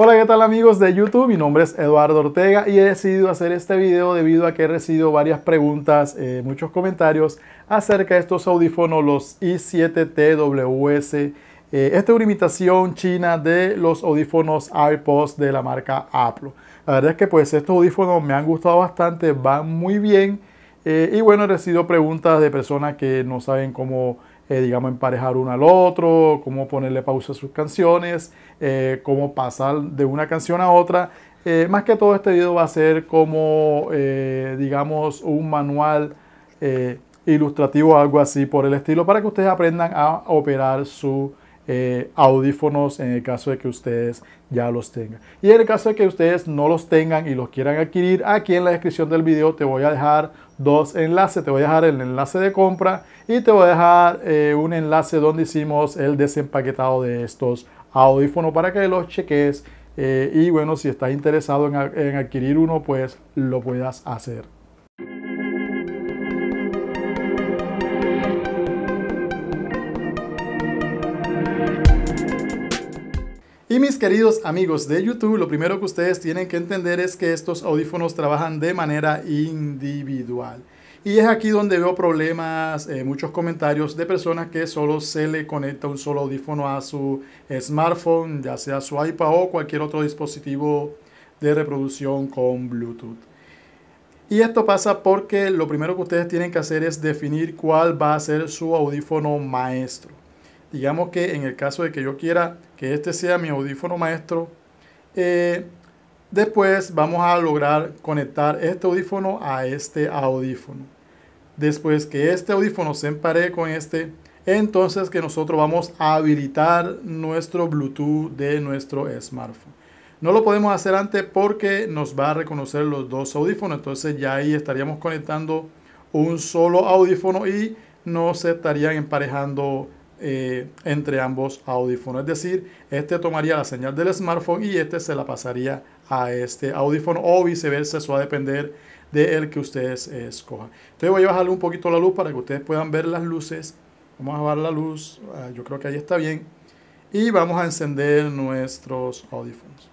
Hola, ¿qué tal amigos de YouTube? Mi nombre es Eduardo Ortega y he decidido hacer este video debido a que he recibido varias preguntas, eh, muchos comentarios acerca de estos audífonos, los i7TWS. Eh, esta es una imitación china de los audífonos iPods de la marca Apple. La verdad es que pues estos audífonos me han gustado bastante, van muy bien. Eh, y bueno, he recibido preguntas de personas que no saben cómo eh, digamos, emparejar uno al otro, cómo ponerle pausa a sus canciones, eh, cómo pasar de una canción a otra. Eh, más que todo este video va a ser como, digamos, un manual ilustrativo, algo así por el estilo, para que ustedes aprendan a operar su eh, audífonos en el caso de que ustedes ya los tengan. Y en el caso de que ustedes no los tengan y los quieran adquirir, aquí en la descripción del video te voy a dejar dos enlaces. Te voy a dejar el enlace de compra y te voy a dejar eh, un enlace donde hicimos el desempaquetado de estos audífonos para que los cheques. Eh, y bueno, si estás interesado en adquirir uno, pues lo puedas hacer. Y mis queridos amigos de YouTube, lo primero que ustedes tienen que entender es que estos audífonos trabajan de manera individual. Y es aquí donde veo problemas, eh, muchos comentarios de personas que solo se le conecta un solo audífono a su smartphone, ya sea su iPad o cualquier otro dispositivo de reproducción con Bluetooth. Y esto pasa porque lo primero que ustedes tienen que hacer es definir cuál va a ser su audífono maestro digamos que en el caso de que yo quiera que este sea mi audífono maestro, eh, después vamos a lograr conectar este audífono a este audífono. Después que este audífono se empare con este, entonces que nosotros vamos a habilitar nuestro Bluetooth de nuestro smartphone. No lo podemos hacer antes porque nos va a reconocer los dos audífonos, entonces ya ahí estaríamos conectando un solo audífono y no se estarían emparejando eh, entre ambos audífonos. Es decir, este tomaría la señal del smartphone y este se la pasaría a este audífono o viceversa, eso va a depender de el que ustedes eh, escojan. Entonces voy a bajarle un poquito la luz para que ustedes puedan ver las luces. Vamos a bajar la luz, ah, yo creo que ahí está bien. Y vamos a encender nuestros audífonos.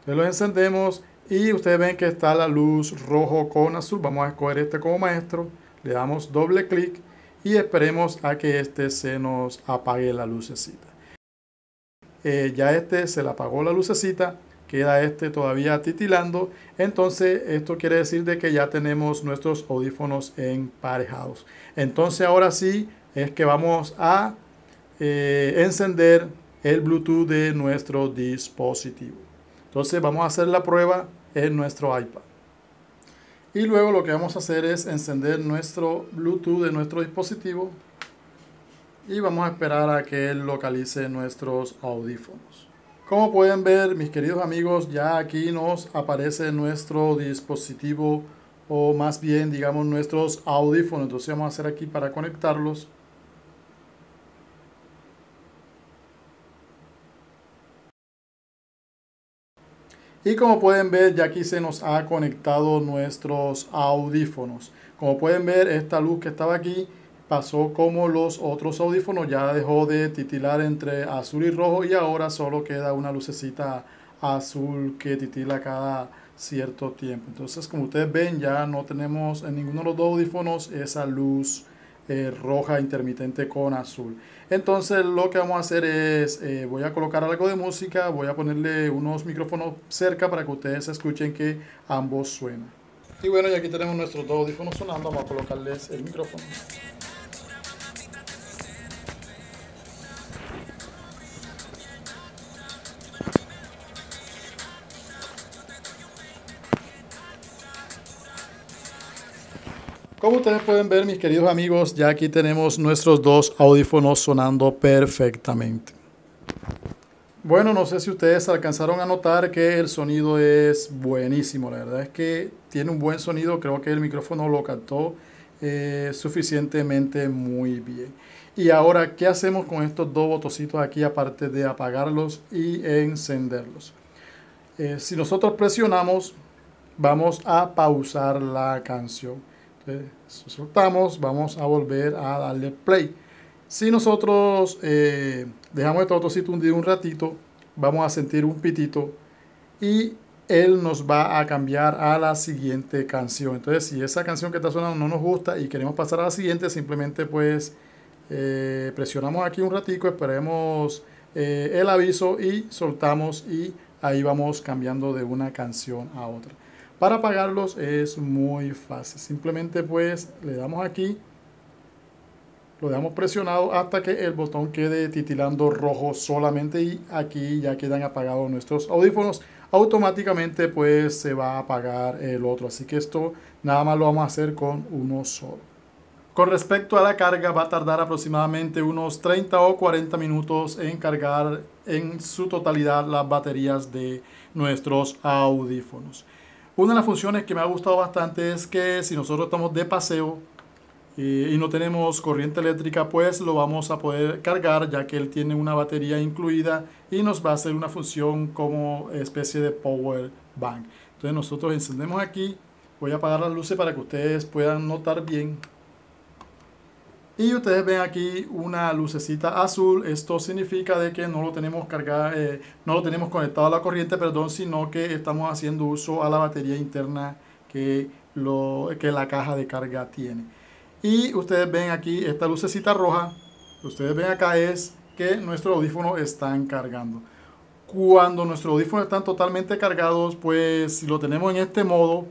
Entonces los encendemos y ustedes ven que está la luz rojo con azul. Vamos a escoger este como maestro. Le damos doble clic y esperemos a que este se nos apague la lucecita. Eh, ya este se le apagó la lucecita, queda este todavía titilando, entonces esto quiere decir de que ya tenemos nuestros audífonos emparejados. Entonces ahora sí es que vamos a eh, encender el Bluetooth de nuestro dispositivo. Entonces vamos a hacer la prueba en nuestro iPad y luego lo que vamos a hacer es encender nuestro Bluetooth de nuestro dispositivo y vamos a esperar a que él localice nuestros audífonos. Como pueden ver mis queridos amigos ya aquí nos aparece nuestro dispositivo o más bien digamos nuestros audífonos entonces vamos a hacer aquí para conectarlos Y como pueden ver, ya aquí se nos ha conectado nuestros audífonos. Como pueden ver, esta luz que estaba aquí pasó como los otros audífonos, ya dejó de titilar entre azul y rojo y ahora solo queda una lucecita azul que titila cada cierto tiempo. Entonces, como ustedes ven, ya no tenemos en ninguno de los dos audífonos esa luz roja intermitente con azul. Entonces lo que vamos a hacer es, eh, voy a colocar algo de música, voy a ponerle unos micrófonos cerca para que ustedes escuchen que ambos suenan. Y bueno, y aquí tenemos nuestros dos audífonos sonando, vamos a colocarles el micrófono. Como ustedes pueden ver, mis queridos amigos, ya aquí tenemos nuestros dos audífonos sonando perfectamente. Bueno, no sé si ustedes alcanzaron a notar que el sonido es buenísimo. La verdad es que tiene un buen sonido. Creo que el micrófono lo captó eh, suficientemente muy bien. Y ahora, ¿qué hacemos con estos dos botoncitos aquí aparte de apagarlos y encenderlos? Eh, si nosotros presionamos, vamos a pausar la canción. Entonces, soltamos, vamos a volver a darle play. Si nosotros eh, dejamos este autocito hundido un ratito, vamos a sentir un pitito y él nos va a cambiar a la siguiente canción. Entonces, si esa canción que está sonando no nos gusta y queremos pasar a la siguiente, simplemente pues eh, presionamos aquí un ratito, esperemos eh, el aviso y soltamos y ahí vamos cambiando de una canción a otra. Para pagarlos es muy fácil. Simplemente pues le damos aquí, lo dejamos presionado hasta que el botón quede titilando rojo solamente y aquí ya quedan apagados nuestros audífonos. Automáticamente pues se va a apagar el otro. Así que esto nada más lo vamos a hacer con uno solo. Con respecto a la carga, va a tardar aproximadamente unos 30 o 40 minutos en cargar en su totalidad las baterías de nuestros audífonos. Una de las funciones que me ha gustado bastante es que si nosotros estamos de paseo y, no tenemos corriente eléctrica, pues lo vamos a poder cargar ya que él tiene una batería incluida y nos va a hacer una función como especie de power bank. Entonces nosotros encendemos aquí, voy a apagar las luces para que ustedes puedan notar bien y ustedes ven aquí una lucecita azul esto significa de que no lo tenemos cargado eh, no lo tenemos conectado a la corriente perdón sino que estamos haciendo uso a la batería interna que lo la caja de carga tiene y ustedes ven aquí esta lucecita roja ustedes ven acá es que nuestros audífonos están cargando cuando nuestros audífonos están totalmente cargados pues si lo tenemos en este modo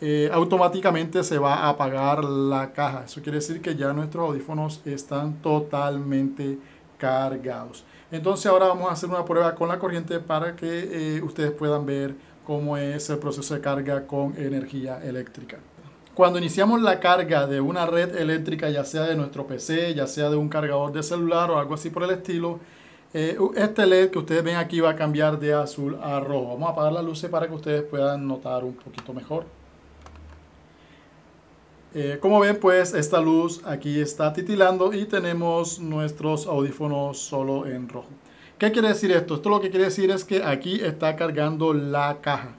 eh, automáticamente se va a apagar la caja. Eso quiere decir que ya nuestros audífonos están totalmente cargados. Entonces ahora vamos a hacer una prueba con la corriente para que eh, ustedes puedan ver cómo es el proceso de carga con energía eléctrica. Cuando iniciamos la carga de una red eléctrica, ya sea de nuestro PC, ya sea de un cargador de celular o algo así por el estilo, eh, este LED que ustedes ven aquí va a cambiar de azul a rojo. Vamos a apagar las luces para que ustedes puedan notar un poquito mejor. Eh, como ven, pues esta luz aquí está titilando y tenemos nuestros audífonos solo en rojo. ¿Qué quiere decir esto? Esto lo que quiere decir es que aquí está cargando la caja.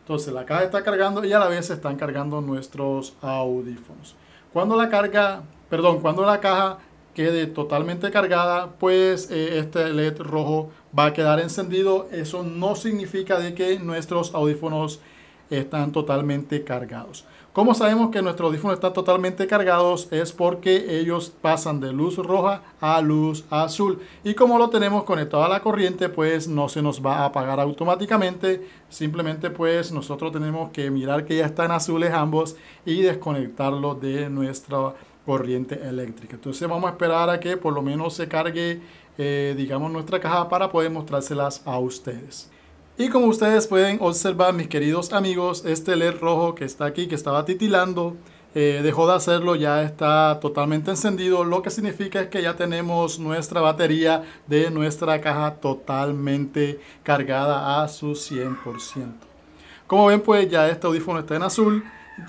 Entonces la caja está cargando y a la vez están cargando nuestros audífonos. Cuando la carga, perdón, cuando la caja quede totalmente cargada, pues eh, este LED rojo va a quedar encendido. Eso no significa de que nuestros audífonos están totalmente cargados. ¿Cómo sabemos que nuestros audífonos están totalmente cargados? Es porque ellos pasan de luz roja a luz azul. Y como lo tenemos conectado a la corriente, pues no se nos va a apagar automáticamente. Simplemente pues nosotros tenemos que mirar que ya están azules ambos y desconectarlo de nuestra corriente eléctrica. Entonces vamos a esperar a que por lo menos se cargue, eh, digamos, nuestra caja para poder mostrárselas a ustedes. Y como ustedes pueden observar, mis queridos amigos, este LED rojo que está aquí, que estaba titilando, eh, dejó de hacerlo, ya está totalmente encendido, lo que significa es que ya tenemos nuestra batería de nuestra caja totalmente cargada a su 100%. Como ven, pues ya este audífono está en azul,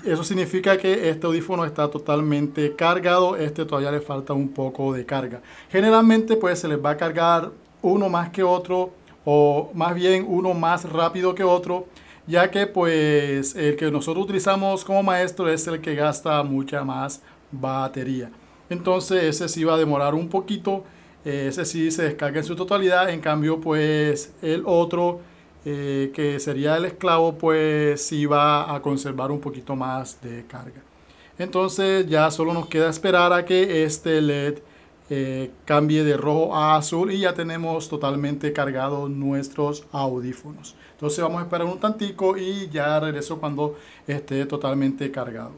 eso significa que este audífono está totalmente cargado, este todavía le falta un poco de carga. Generalmente pues se les va a cargar uno más que otro o más bien uno más rápido que otro, ya que pues el que nosotros utilizamos como maestro es el que gasta mucha más batería. Entonces ese sí va a demorar un poquito, ese sí se descarga en su totalidad, en cambio pues el otro eh, que sería el esclavo pues sí va a conservar un poquito más de carga. Entonces ya solo nos queda esperar a que este LED eh, cambie de rojo a azul y ya tenemos totalmente cargados nuestros audífonos. Entonces vamos a esperar un tantico y ya regreso cuando esté totalmente cargado.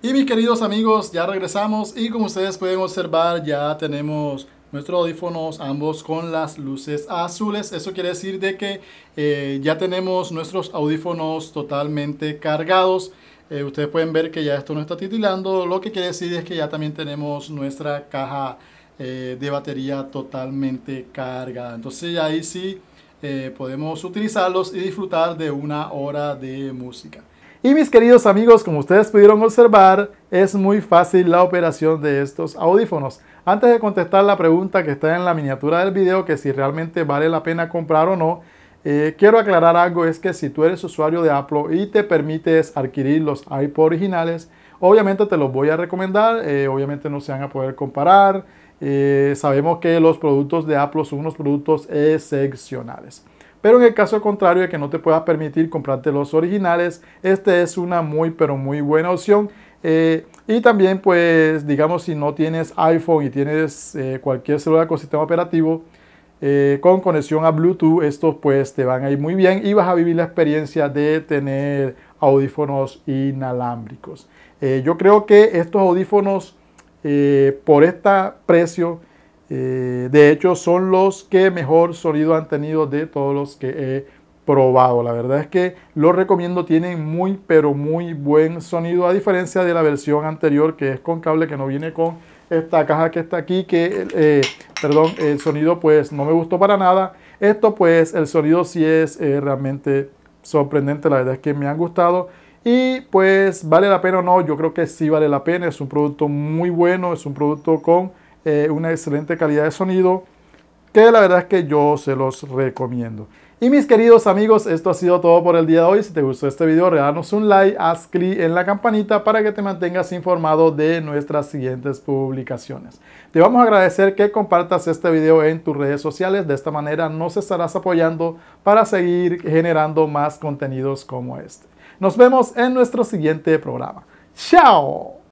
Y mis queridos amigos, ya regresamos y como ustedes pueden observar ya tenemos nuestros audífonos ambos con las luces azules. Eso quiere decir de que eh, ya tenemos nuestros audífonos totalmente cargados. Eh, ustedes pueden ver que ya esto no está titilando, lo que quiere decir es que ya también tenemos nuestra caja eh, de batería totalmente cargada. Entonces ahí sí eh, podemos utilizarlos y disfrutar de una hora de música. Y mis queridos amigos, como ustedes pudieron observar, es muy fácil la operación de estos audífonos. Antes de contestar la pregunta que está en la miniatura del video, que si realmente vale la pena comprar o no, eh, quiero aclarar algo, es que si tú eres usuario de Apple y te permites adquirir los iPod originales, obviamente te los voy a recomendar, eh, obviamente no se van a poder comparar. Eh, sabemos que los productos de Apple son unos productos excepcionales. Pero en el caso contrario de que no te pueda permitir comprarte los originales, esta es una muy pero muy buena opción. y también pues digamos si no tienes iPhone y tienes cualquier celular con sistema operativo, eh, con conexión a Bluetooth, estos pues te van a ir muy bien y vas a vivir la experiencia de tener audífonos inalámbricos. Eh, yo creo que estos audífonos eh, por este precio, de hecho son los que mejor sonido han tenido de todos los que he probado. La verdad es que los recomiendo, tienen muy pero muy buen sonido a diferencia de la versión anterior que es con cable que no viene con esta caja que está aquí que perdón, el sonido pues no me gustó para nada. Esto pues el sonido sí es eh, realmente sorprendente, la verdad es que me han gustado. Y pues vale la pena o no, yo creo que sí vale la pena, es un producto muy bueno, es un producto con eh, una excelente calidad de sonido, que la verdad es que yo se los recomiendo. Y mis queridos amigos, esto ha sido todo por el día de hoy. Si te gustó este video, regálanos un like, haz clic en la campanita para que te mantengas informado de nuestras siguientes publicaciones. Te vamos a agradecer que compartas este video en tus redes sociales. De esta manera nos estarás apoyando para seguir generando más contenidos como este. Nos vemos en nuestro siguiente programa. ¡Chao!